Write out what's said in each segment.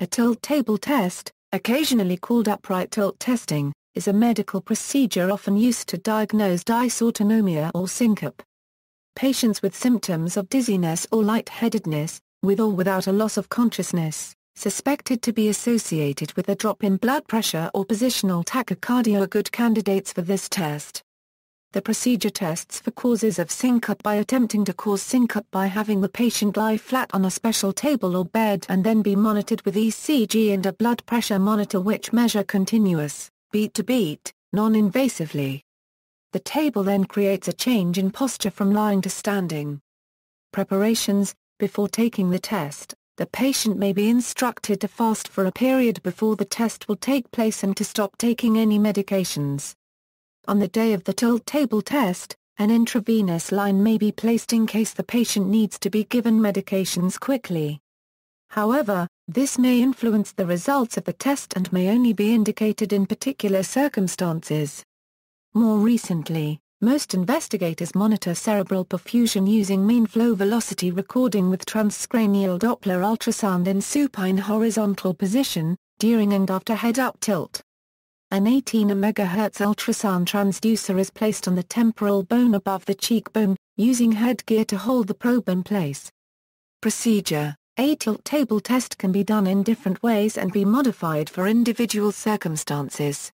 A tilt table test, occasionally called upright tilt testing, is a medical procedure often used to diagnose dysautonomia or syncope. Patients with symptoms of dizziness or lightheadedness, with or without a loss of consciousness, suspected to be associated with a drop in blood pressure or positional tachycardia are good candidates for this test. The procedure tests for causes of syncope by attempting to cause syncope by having the patient lie flat on a special table or bed and then be monitored with ECG and a blood pressure monitor which measure continuous, beat to beat, non-invasively. The table then creates a change in posture from lying to standing. Preparations Before taking the test, the patient may be instructed to fast for a period before the test will take place and to stop taking any medications. On the day of the tilt table test, an intravenous line may be placed in case the patient needs to be given medications quickly. However, this may influence the results of the test and may only be indicated in particular circumstances. More recently, most investigators monitor cerebral perfusion using mean flow velocity recording with transcranial Doppler ultrasound in supine horizontal position, during and after head-up tilt. An 18 MHz ultrasound transducer is placed on the temporal bone above the cheekbone, using headgear to hold the probe in place. Procedure A tilt table test can be done in different ways and be modified for individual circumstances.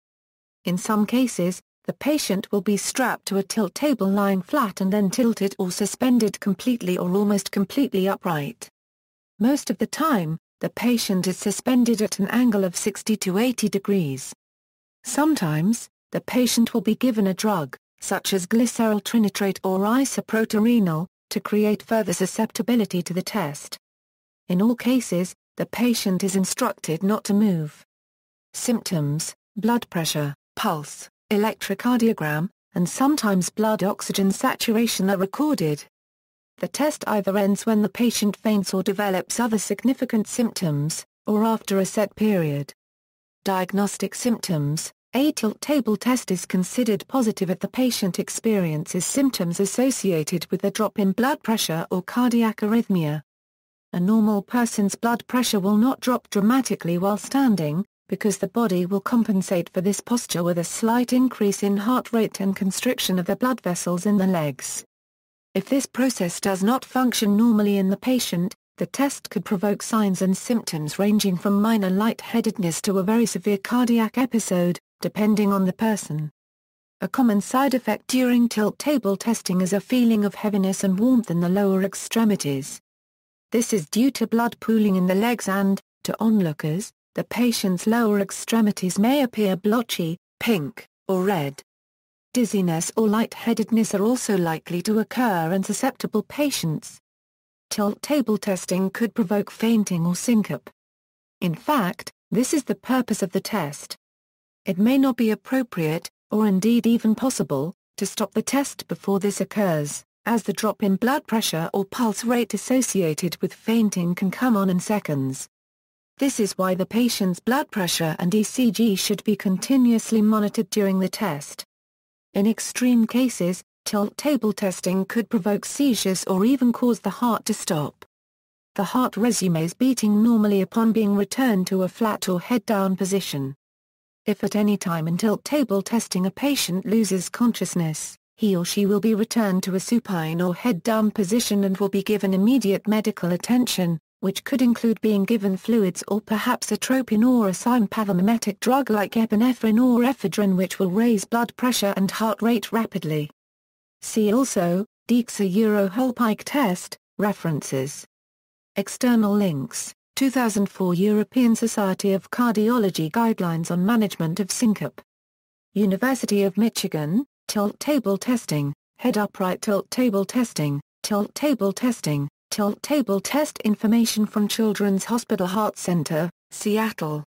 In some cases, the patient will be strapped to a tilt table lying flat and then tilted or suspended completely or almost completely upright. Most of the time, the patient is suspended at an angle of 60 to 80 degrees. Sometimes, the patient will be given a drug, such as glycerol trinitrate or isoproterenol, to create further susceptibility to the test. In all cases, the patient is instructed not to move. Symptoms, blood pressure, pulse, electrocardiogram, and sometimes blood oxygen saturation are recorded. The test either ends when the patient faints or develops other significant symptoms, or after a set period. Diagnostic symptoms, a tilt table test is considered positive if the patient experiences symptoms associated with a drop in blood pressure or cardiac arrhythmia. A normal person's blood pressure will not drop dramatically while standing, because the body will compensate for this posture with a slight increase in heart rate and constriction of the blood vessels in the legs. If this process does not function normally in the patient, the test could provoke signs and symptoms ranging from minor lightheadedness to a very severe cardiac episode, depending on the person. A common side effect during tilt table testing is a feeling of heaviness and warmth in the lower extremities. This is due to blood pooling in the legs and, to onlookers, the patient's lower extremities may appear blotchy, pink, or red. Dizziness or lightheadedness are also likely to occur in susceptible patients. Tilt table testing could provoke fainting or syncope. In fact, this is the purpose of the test it may not be appropriate, or indeed even possible, to stop the test before this occurs, as the drop in blood pressure or pulse rate associated with fainting can come on in seconds. This is why the patient's blood pressure and ECG should be continuously monitored during the test. In extreme cases, tilt table testing could provoke seizures or even cause the heart to stop. The heart resumes beating normally upon being returned to a flat or head-down position. If at any time until table testing a patient loses consciousness, he or she will be returned to a supine or head-down position and will be given immediate medical attention, which could include being given fluids or perhaps a tropin or a sympathomimetic drug like epinephrine or ephedrine which will raise blood pressure and heart rate rapidly. See also, Dijkstra euro test, references. External links 2004 European Society of Cardiology Guidelines on Management of Syncope. University of Michigan, tilt table testing, head upright tilt table testing, tilt table testing, tilt table test information from Children's Hospital Heart Center, Seattle.